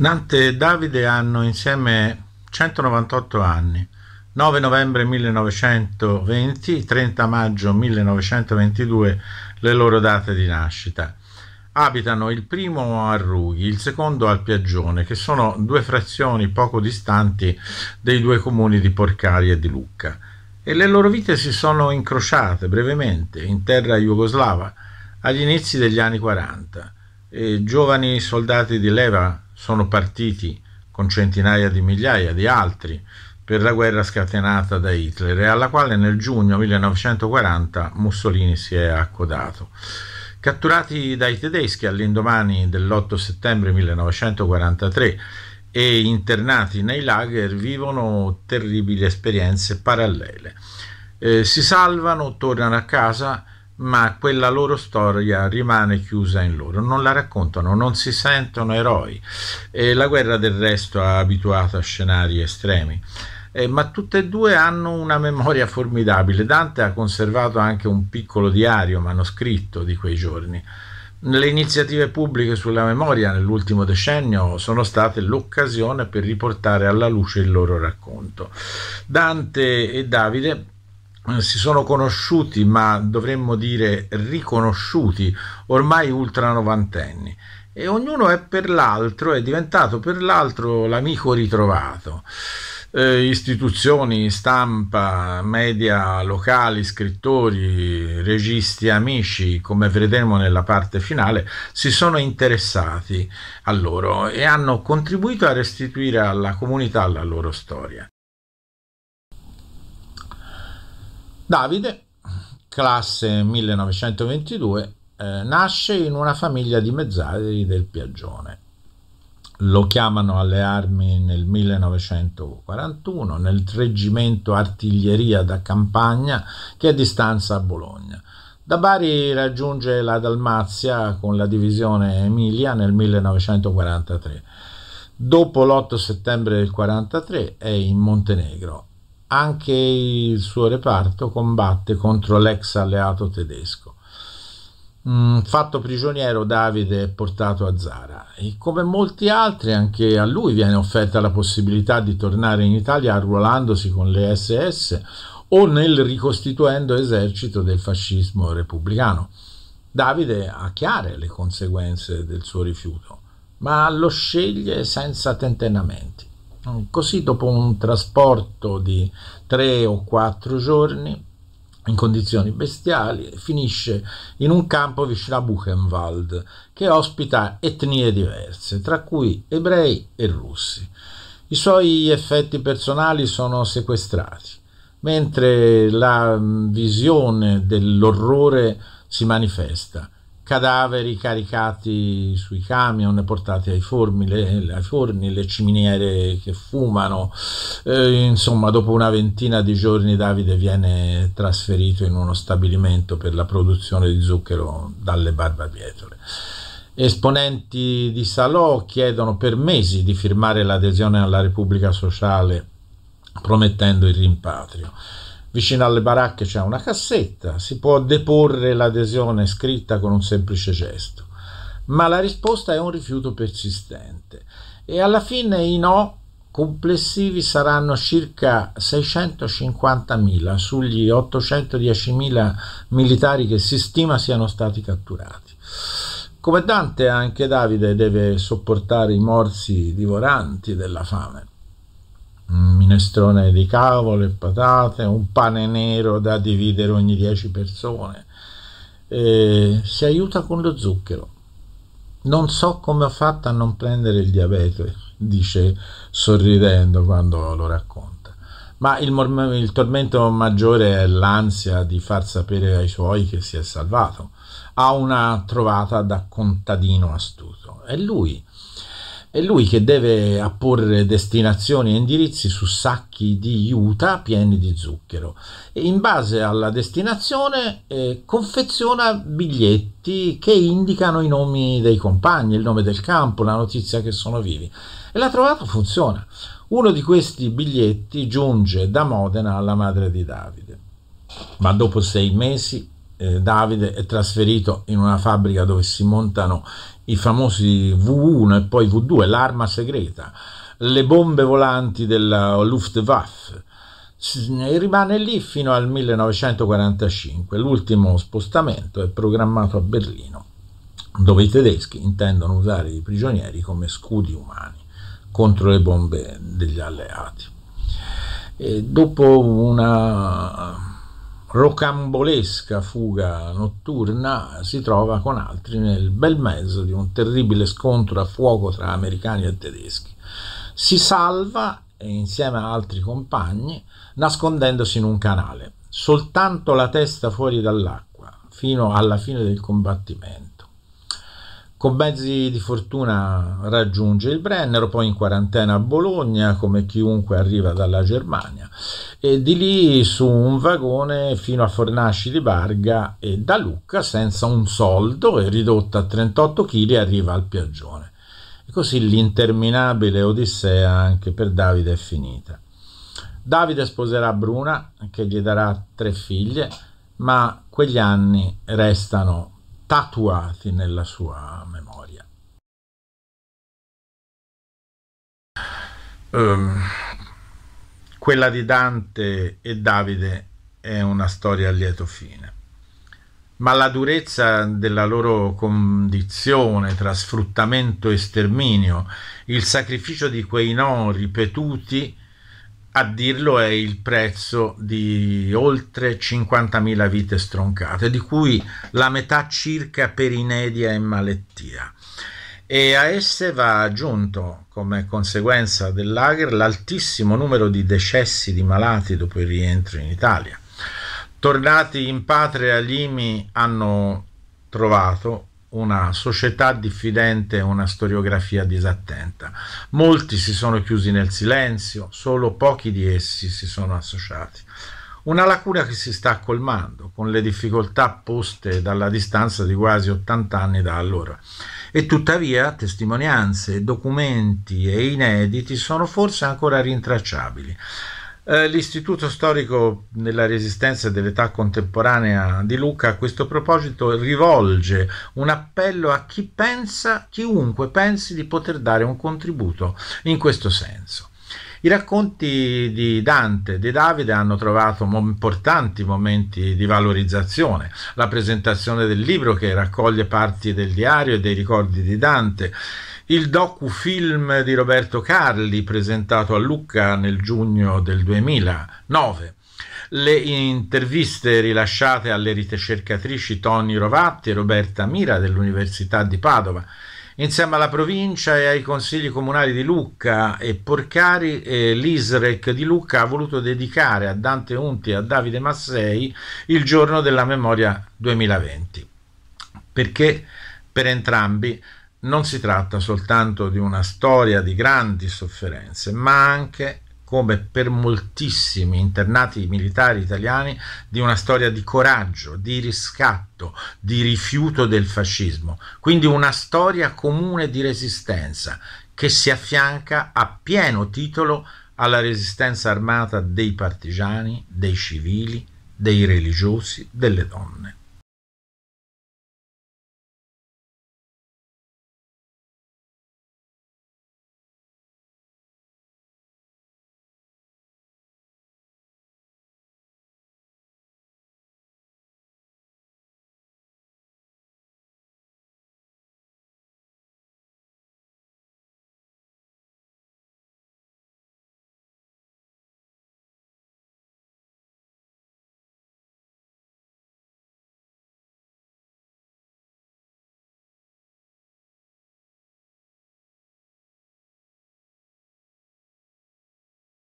Dante e Davide hanno insieme 198 anni. 9 novembre 1920, 30 maggio 1922 le loro date di nascita. Abitano il primo a Rughi, il secondo al Piaggione, che sono due frazioni poco distanti dei due comuni di Porcari e di Lucca. E le loro vite si sono incrociate brevemente in terra jugoslava agli inizi degli anni 40 e giovani soldati di leva sono partiti con centinaia di migliaia di altri per la guerra scatenata da Hitler e alla quale nel giugno 1940 Mussolini si è accodato. Catturati dai tedeschi all'indomani dell'8 settembre 1943 e internati nei lager vivono terribili esperienze parallele. Eh, si salvano, tornano a casa ma quella loro storia rimane chiusa in loro, non la raccontano, non si sentono eroi. E la guerra del resto ha abituato a scenari estremi. Eh, ma tutte e due hanno una memoria formidabile. Dante ha conservato anche un piccolo diario manoscritto di quei giorni. Le iniziative pubbliche sulla memoria nell'ultimo decennio sono state l'occasione per riportare alla luce il loro racconto. Dante e Davide si sono conosciuti, ma dovremmo dire riconosciuti, ormai ultra novantenni. E ognuno è per l'altro, è diventato per l'altro l'amico ritrovato. Eh, istituzioni, stampa, media locali, scrittori, registi, amici, come vedremo nella parte finale, si sono interessati a loro e hanno contribuito a restituire alla comunità la loro storia. Davide, classe 1922, eh, nasce in una famiglia di mezzadri del Piagione. Lo chiamano alle armi nel 1941 nel reggimento artiglieria da campagna che è a distanza a Bologna. Da Bari raggiunge la Dalmazia con la divisione Emilia nel 1943. Dopo l'8 settembre del 1943 è in Montenegro anche il suo reparto combatte contro l'ex alleato tedesco. Mm, fatto prigioniero, Davide è portato a Zara e come molti altri anche a lui viene offerta la possibilità di tornare in Italia arruolandosi con le SS o nel ricostituendo esercito del fascismo repubblicano. Davide ha chiare le conseguenze del suo rifiuto, ma lo sceglie senza tentennamenti. Mm, così dopo un trasporto di tre o quattro giorni in condizioni bestiali, finisce in un campo vicino a Buchenwald che ospita etnie diverse, tra cui ebrei e russi. I suoi effetti personali sono sequestrati, mentre la mm, visione dell'orrore si manifesta cadaveri caricati sui camion e portati ai forni, le, ai forni, le ciminiere che fumano. Eh, insomma, dopo una ventina di giorni Davide viene trasferito in uno stabilimento per la produzione di zucchero dalle barbabietole. Esponenti di Salò chiedono per mesi di firmare l'adesione alla Repubblica Sociale promettendo il rimpatrio. Vicino alle baracche c'è una cassetta, si può deporre l'adesione scritta con un semplice gesto, ma la risposta è un rifiuto persistente e alla fine i no complessivi saranno circa 650.000 sugli 810.000 militari che si stima siano stati catturati. Come Dante anche Davide deve sopportare i morsi divoranti della fame un minestrone di cavolo e patate, un pane nero da dividere ogni 10 persone. Eh, si aiuta con lo zucchero. Non so come ho fatto a non prendere il diabete, dice sorridendo quando lo racconta. Ma il, mor- il tormento maggiore è l'ansia di far sapere ai suoi che si è salvato. Ha una trovata da contadino astuto. È lui è lui che deve apporre destinazioni e indirizzi su sacchi di juta pieni di zucchero e in base alla destinazione eh, confeziona biglietti che indicano i nomi dei compagni, il nome del campo, la notizia che sono vivi. E la trovata funziona. Uno di questi biglietti giunge da Modena alla madre di Davide, ma dopo sei mesi eh, Davide è trasferito in una fabbrica dove si montano i famosi V1 e poi V2, l'arma segreta, le bombe volanti della Luftwaffe. E eh, rimane lì fino al 1945. L'ultimo spostamento è programmato a Berlino, dove i tedeschi intendono usare i prigionieri come scudi umani contro le bombe degli alleati. E dopo una rocambolesca fuga notturna si trova con altri nel bel mezzo di un terribile scontro a fuoco tra americani e tedeschi. Si salva insieme a altri compagni nascondendosi in un canale, soltanto la testa fuori dall'acqua, fino alla fine del combattimento. Con mezzi di fortuna raggiunge il Brennero, poi in quarantena a Bologna, come chiunque arriva dalla Germania, e di lì su un vagone fino a Fornaci di Barga e da Lucca senza un soldo e ridotta a 38 kg arriva al Piaggione. E così l'interminabile Odissea anche per Davide è finita. Davide sposerà Bruna che gli darà tre figlie, ma quegli anni restano tatuati nella sua memoria. Um, quella di Dante e Davide è una storia a lieto fine, ma la durezza della loro condizione tra sfruttamento e sterminio, il sacrificio di quei no ripetuti, a dirlo è il prezzo di oltre 50.000 vite stroncate, di cui la metà circa per inedia e malattia. E a esse va aggiunto come conseguenza dell'Ager l'altissimo numero di decessi di malati dopo il rientro in Italia. Tornati in patria, gli IMI hanno trovato una società diffidente e una storiografia disattenta. Molti si sono chiusi nel silenzio, solo pochi di essi si sono associati. Una lacuna che si sta colmando con le difficoltà poste dalla distanza di quasi 80 anni da allora e tuttavia testimonianze, documenti e inediti sono forse ancora rintracciabili. Eh, L'Istituto Storico della Resistenza dell'Età Contemporanea di Lucca a questo proposito rivolge un appello a chi pensa, chiunque pensi di poter dare un contributo in questo senso. I racconti di Dante, e di Davide hanno trovato importanti momenti di valorizzazione, la presentazione del libro che raccoglie parti del diario e dei ricordi di Dante, il docufilm di Roberto Carli presentato a Lucca nel giugno del 2009 le interviste rilasciate alle ricercatrici Toni Rovatti e Roberta Mira dell'Università di Padova Insieme alla provincia e ai consigli comunali di Lucca e Porcari, eh, l'ISREC di Lucca ha voluto dedicare a Dante Unti e a Davide Massei il giorno della memoria 2020, perché per entrambi non si tratta soltanto di una storia di grandi sofferenze, ma anche come per moltissimi internati militari italiani, di una storia di coraggio, di riscatto, di rifiuto del fascismo, quindi una storia comune di resistenza che si affianca a pieno titolo alla resistenza armata dei partigiani, dei civili, dei religiosi, delle donne.